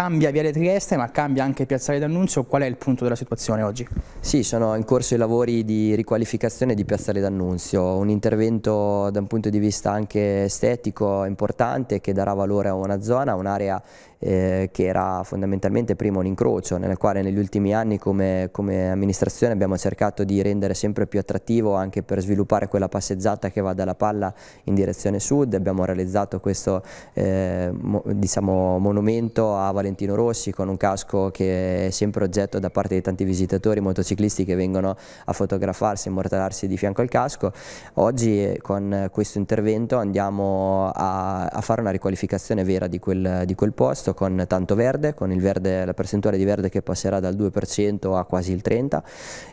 cambia Viale Trieste ma cambia anche Piazzale d'Annunzio, qual è il punto della situazione oggi? Sì, sono in corso i lavori di riqualificazione di Piazzale d'Annunzio, un intervento da un punto di vista anche estetico importante che darà valore a una zona, un'area eh, che era fondamentalmente prima un incrocio, nel quale negli ultimi anni come, come, amministrazione abbiamo cercato di rendere sempre più attrattivo anche per sviluppare quella passeggiata che va dalla palla in direzione sud, abbiamo realizzato questo eh, mo, diciamo, monumento a Valentino Valentino Rossi con un casco che è sempre oggetto da parte di tanti visitatori motociclisti che vengono a fotografarsi, e immortalarsi di fianco al casco. Oggi eh, con questo intervento andiamo a, a fare una riqualificazione vera di quel, di quel, posto con tanto verde, con verde, la percentuale di verde che passerà dal 2% a quasi il 30%,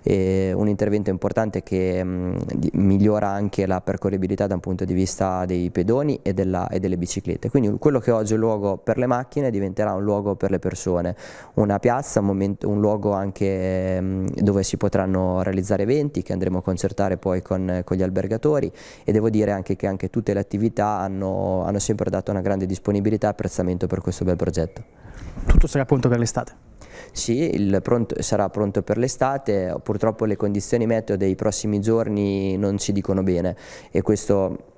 e un intervento importante che mh, mm, di, migliora anche la percorribilità da un punto di vista dei pedoni e, della, e delle biciclette. Quindi quello che oggi è un luogo per le macchine diventerà un luogo luogo per le persone, una piazza, un, momento, un luogo anche mm, dove si potranno realizzare eventi che andremo a concertare poi con, con gli albergatori e devo dire anche che anche tutte le attività hanno, hanno sempre dato una grande disponibilità e apprezzamento per questo bel progetto. Tutto sarà pronto per l'estate? Sì, pronto, sarà pronto per l'estate, purtroppo le condizioni meteo dei prossimi giorni non ci dicono bene e questo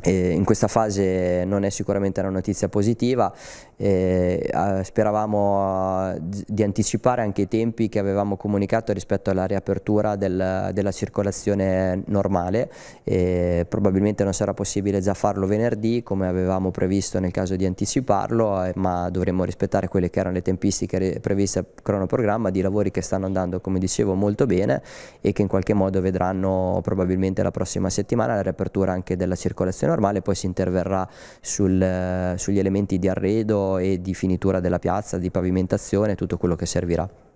eh, in questa fase non è sicuramente una notizia positiva, eh, speravamo eh, di anticipare anche i tempi che avevamo comunicato rispetto alla riapertura del, della circolazione normale, eh, probabilmente non sarà possibile già farlo venerdì come avevamo previsto nel caso di anticiparlo, eh, ma dovremmo rispettare quelle che erano le tempistiche previste al cronoprogramma di lavori che stanno andando come dicevo molto bene e che in qualche modo vedranno probabilmente la prossima settimana la riapertura anche della circolazione normale, poi si interverrà sul, eh, sugli elementi di arredo e di finitura della piazza, di pavimentazione, tutto quello che servirà.